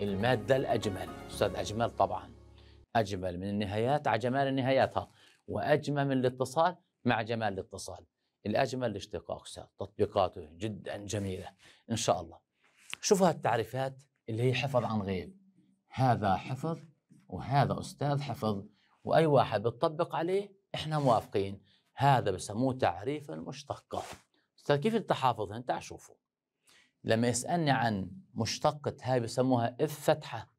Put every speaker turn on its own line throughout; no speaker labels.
المادة الأجمل أستاذ أجمل طبعا أجمل من النهايات على جمال نهاياتها وأجمل من الاتصال مع جمال الاتصال الأجمل الاشتقاق أستاذ تطبيقاته جدا جميلة إن شاء الله شوفوا هالتعريفات اللي هي حفظ عن غيب هذا حفظ وهذا أستاذ حفظ وأي واحد بتطبق عليه إحنا موافقين هذا بسموه تعريف المشتقات أستاذ كيف أنت أنت شوفه لما يسالني عن مشتقه هاي بسموها اف فتحه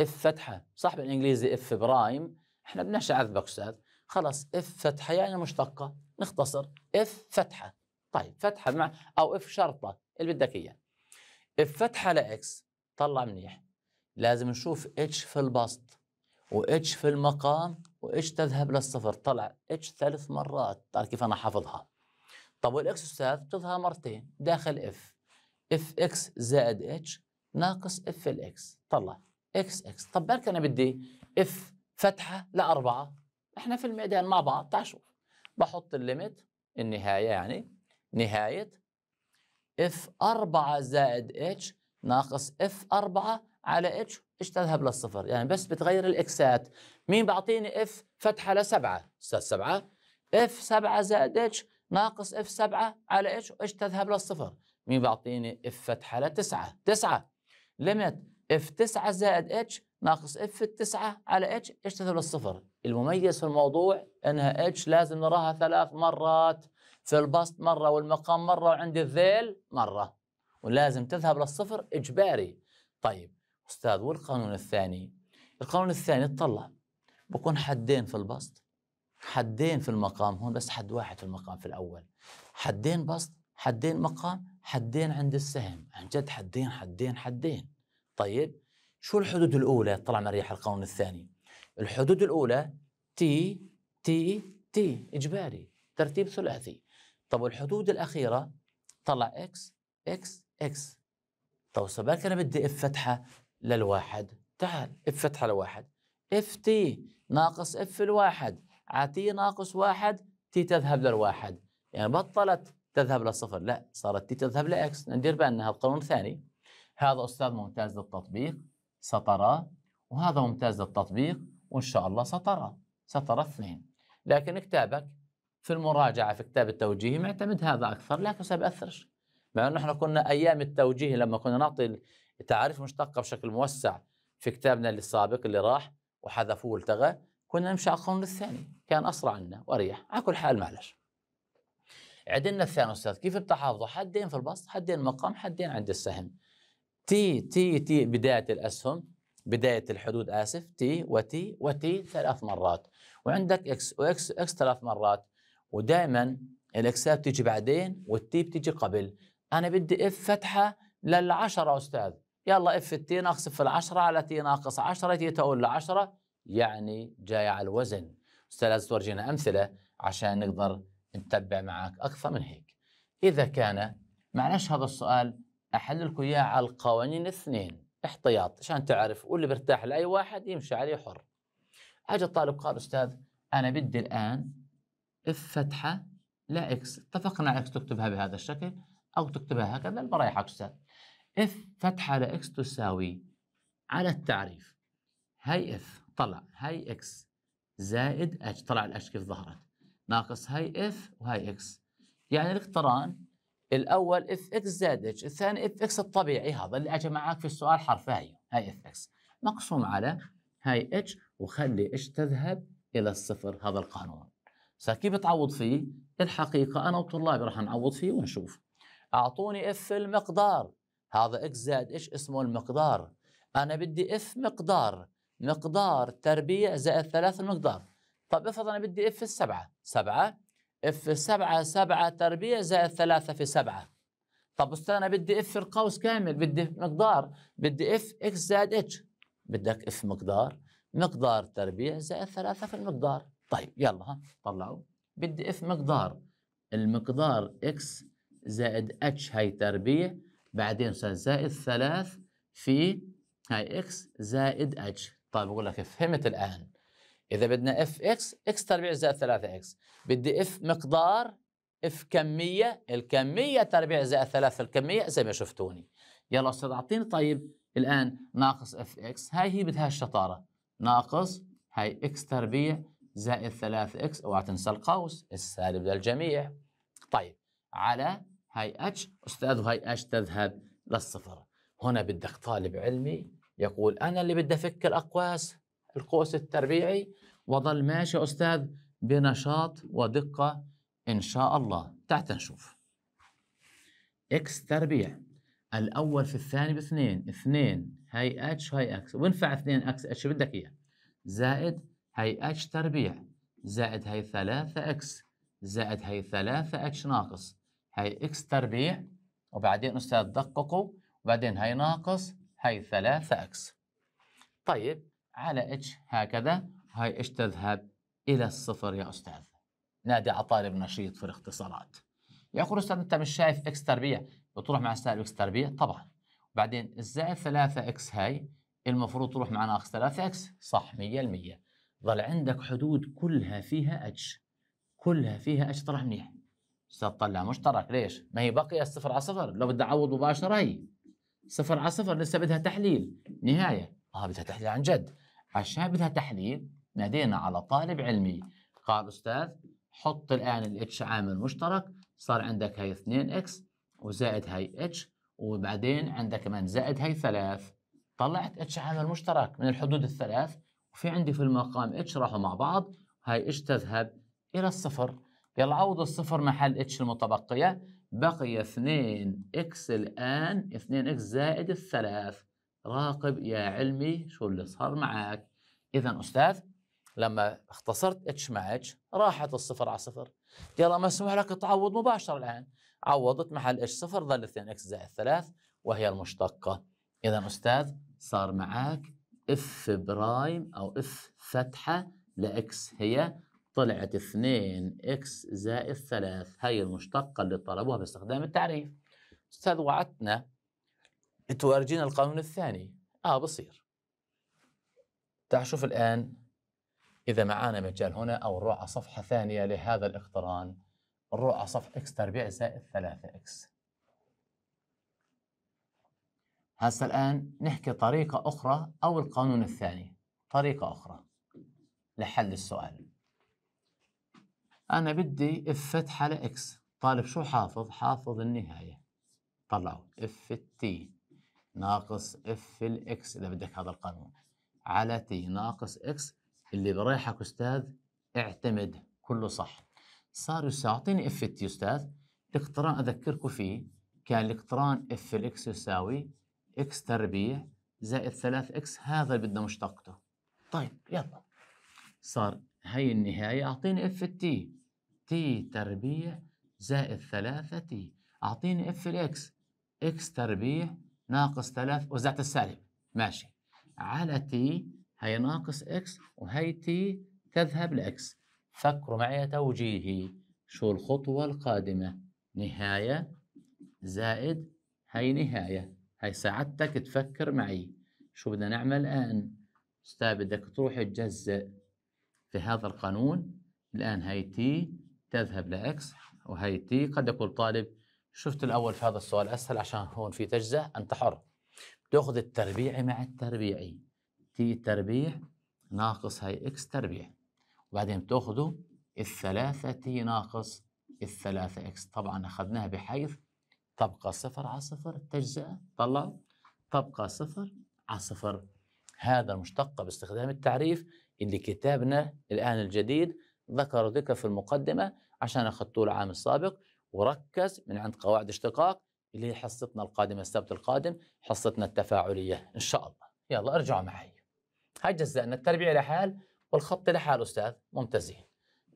اف فتحه صح بالانجليزي اف برايم احنا بدناش اعذبك استاذ خلص اف فتحه يعني مشتقه نختصر اف فتحه طيب فتحه مع او اف شرطه اللي بدك اياه اف فتحه لاكس طلع منيح لازم نشوف اتش في البسط واتش في المقام واتش تذهب للصفر طلع اتش ثلاث مرات تعرف كيف انا حافظها طب والاكس استاذ بتظهر مرتين داخل اف اف اكس زائد اتش ناقص اف الاكس طلع اكس اكس طب بالك انا بدي اف فتحه لاربعه احنا في الميدان مع بعض تعال شوف بحط الليميت النهايه يعني نهايه اف 4 زائد اتش ناقص اف 4 على اتش ايش تذهب للصفر يعني بس بتغير الاكسات مين بعطيني اف فتحه لسبعه استاذ سبعه اف 7 زائد اتش ناقص اف 7 على اتش ايش تذهب للصفر مين بيعطيني اف فتحه على 9 9 ليميت اف 9 زائد اتش ناقص اف 9 على اتش اتش تذهب للصفر المميز في الموضوع انها اتش لازم نراها ثلاث مرات في البسط مره والمقام مره وعند الذيل مره ولازم تذهب للصفر اجباري طيب استاذ والقانون الثاني القانون الثاني اطلع بكون حدين في البسط حدين في المقام هون بس حد واحد في المقام في الاول حدين بسط حدين مقام حدين عند السهم عن جد حدين حدين حدين طيب شو الحدود الأولى طلع ريح القانون الثاني الحدود الأولى تي تي تي إجباري ترتيب ثلاثي طب والحدود الأخيرة طلع إكس إكس إكس طب سباك أنا بدي إف فتحة للواحد تعال إف فتحة لواحد إف تي ناقص إف الواحد عتي ناقص واحد تي تذهب للواحد يعني بطلت تذهب للصفر لا صارت تي تذهب لاكس ندير بالنا هذا قانون ثاني هذا استاذ ممتاز للتطبيق سطرة وهذا ممتاز للتطبيق وان شاء الله سطرة سطرة اثنين لكن كتابك في المراجعة في كتاب التوجيهي معتمد هذا أكثر لكن بياثرش مع أنه نحن كنا أيام التوجيه لما كنا نعطي تعاريف مشتقة بشكل موسع في كتابنا السابق اللي راح وحذفوه والتغى كنا نمشي على القانون الثاني كان أسرع لنا وأريح على كل حال معلش عدلنا الثاني استاذ كيف التحافظ حدين في البسط حدين مقام حدين عند السهم تي تي تي بدايه الاسهم بدايه الحدود اسف تي وتي وتي ثلاث مرات وعندك اكس واكس اكس ثلاث مرات ودائما الاكسات بتيجي بعدين والتي بتيجي قبل انا بدي اف فتحه للعشره استاذ يلا اف التي ناقص في العشره على تي ناقص 10 تي تقول لعشره يعني جاي على الوزن استاذ لازم تورجينا امثله عشان نقدر نتبع معك أكثر من هيك إذا كان معلش هذا السؤال أحل لكم إياه على القوانين الاثنين احتياط عشان تعرف واللي بيرتاح لأي واحد يمشي عليه حر أجى الطالب قال أستاذ أنا بدي الآن اف فتحة لا اكس اتفقنا اكس تكتبها بهذا الشكل أو تكتبها هكذا بريحك أستاذ اف فتحة لا اكس تساوي على التعريف هاي اف طلع هاي اكس زائد اتش طلع الاتش كيف ظهرت ناقص هاي اف وهاي اكس يعني الاقتران الاول اف اكس زائد اتش الثاني اف اكس الطبيعي هذا اللي اجى معك في السؤال حرف هاي هاي اف اكس مقسوم على هاي اتش وخلي اتش تذهب الى الصفر هذا القانون كيف بتعوض فيه الحقيقه انا وطلابي راح نعوض فيه ونشوف اعطوني اف المقدار هذا اكس زائد اتش اسمه المقدار انا بدي اف مقدار مقدار تربيع زائد ثلاث المقدار طب افرض انا بدي اف السبعه سبعه اف السبعه سبعه تربيع زائد ثلاثه في سبعه طب استاذ انا بدي اف القوس كامل بدي مقدار بدي اف اكس زائد اتش بدك اف مقدار مقدار تربيع زائد ثلاثه في المقدار طيب يلا ها طلعوا بدي اف مقدار المقدار اكس زائد اتش هاي تربيع بعدين استاذ زائد ثلاث في هاي اكس زائد اتش طيب بقول لك فهمت الان اذا بدنا اف اكس اكس تربيع زائد 3 اكس بدي اف مقدار اف كميه الكميه تربيع زائد 3 الكميه زي ما شفتوني يلا استاذ اعطيني طيب الان ناقص اف اكس هاي هي بدها الشطاره ناقص هاي اكس تربيع زائد 3 اكس اوعى تنسى القوس السالب للجميع طيب على هاي اتش استاذ وهاي اتش تذهب للصفر هنا بدك طالب علمي يقول انا اللي بدي افك الاقواس القوس التربيعي وظل ماشي أستاذ بنشاط ودقة إن شاء الله تحت نشوف إكس تربيع الأول في الثاني باثنين اثنين هاي اتش هاي اكس وينفع اثنين اكس اتش بدك إياه زائد هاي اتش تربيع زائد هاي ثلاثة اكس زائد هاي ثلاثة اتش ناقص هاي اكس تربيع وبعدين أستاذ دققوا وبعدين هاي ناقص هاي ثلاثة اكس طيب على اتش هكذا هاي اتش تذهب إلى الصفر يا أستاذ نادي على طالب نشيط في الاختصارات يا استاذ أنت مش شايف إكس تربيع بتروح مع سالب إكس تربيع طبعا وبعدين الزائد 3 إكس هاي المفروض تروح مع ناقص 3 إكس صح 100% ظل عندك حدود كلها فيها اتش كلها فيها اتش طلع منيح استاذ طلع مشترك ليش؟ ما هي باقيه صفر على صفر لو بدي اعوض مباشره هي صفر على صفر لسه بدها تحليل نهايه اه بدها تحليل عن جد عشان بدها تحليل نادينا على طالب علمي قال استاذ حط الان الاتش عامل مشترك صار عندك هي 2 اكس وزائد هي اتش وبعدين عندك كمان زائد هي 3 طلعت اتش عامل مشترك من الحدود الثلاث وفي عندي في المقام اتش راحوا مع بعض هاي اتش تذهب الى الصفر يلا عوض الصفر محل اتش المتبقيه بقي 2 اكس الان 2 اكس زائد الثلاث راقب يا علمي شو اللي صار معك اذا استاذ لما اختصرت اتش مع اتش راحت الصفر على صفر يلا مسموح لك تعوض مباشرة الآن عوضت محل اتش صفر ظل 2 اكس زائد 3 وهي المشتقة إذا أستاذ صار معك اف برايم أو اف فتحة لإكس هي طلعت 2 اكس زائد 3 هي المشتقة اللي طلبوها باستخدام التعريف أستاذ وعدتنا انتوا ارجينا القانون الثاني اه بصير تعال شوف الان اذا معانا مجال هنا او على صفحه ثانيه لهذا الاقتران على صفحه اكس تربيع زائد 3 اكس هسه الان نحكي طريقه اخرى او القانون الثاني طريقه اخرى لحل السؤال انا بدي اف على لاكس طالب شو حافظ حافظ النهايه طلعوا اف تي ناقص اف في الاكس اذا بدك هذا القانون على تي ناقص اكس اللي بريحك استاذ اعتمد كله صح صار يعطيني اف تي استاذ الاقتران اذكركم فيه كان الاقتران اف الاكس يساوي اكس تربيع زائد 3 اكس هذا اللي بدنا مشتقته طيب يلا صار هي النهايه اعطيني اف تي تي تربيع زائد 3 تي اعطيني اف الاكس اكس تربيع ناقص 3 وزعت السالب ماشي على تي هي ناقص اكس وهي تي تذهب لاكس فكروا معي توجيهي شو الخطوة القادمة نهاية زائد هي نهاية هي ساعدتك تفكر معي شو بدنا نعمل الآن أستاذ بدك تروح تجزئ في هذا القانون الآن هي تي تذهب لإكس وهي تي قد يقول طالب شفت الاول في هذا السؤال اسهل عشان هون في تجزئه انت حر تاخذ التربيعي مع التربيعي تي تربيع ناقص هاي اكس تربيع وبعدين بتاخذوا الثلاثة تي ناقص الثلاثة اكس طبعا اخذناها بحيث تبقى صفر على صفر التجزئة طلع تبقى صفر على صفر هذا المشتق باستخدام التعريف اللي كتابنا الآن الجديد ذكر ذكر في المقدمة عشان أخذتوه العام السابق وركز من عند قواعد اشتقاق اللي هي حصتنا القادمه السبت القادم حصتنا التفاعليه ان شاء الله يلا ارجعوا معي هاي جزئنا التربيع لحال والخط لحال استاذ ممتازين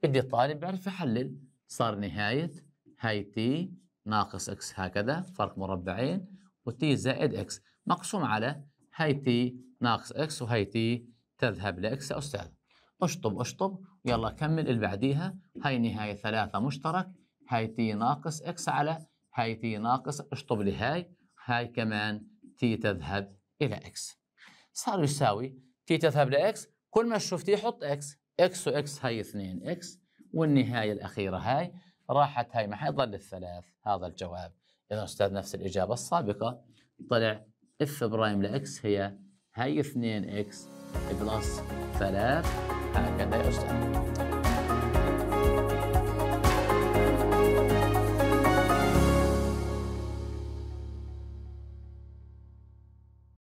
بدي الطالب بيعرف يحلل صار نهايه هاي تي ناقص اكس هكذا فرق مربعين وتي زائد اكس مقسوم على هاي تي ناقص اكس وهاي تي تذهب لاكس يا استاذ اشطب اشطب يلا كمل اللي بعديها هاي نهايه ثلاثه مشترك هاي تي ناقص اكس على هاي تي ناقص اشطب لي هاي هاي كمان تي تذهب الى اكس صار يساوي تي تذهب لاكس كل ما شفتي حط اكس اكس واكس هاي 2 اكس والنهايه الاخيره هاي راحت هاي ما حيضل الثلاث هذا الجواب اذا استاذ نفس الاجابه السابقه طلع اف برايم لاكس هي هاي 2 اكس بلس 3 هكذا يا استاذ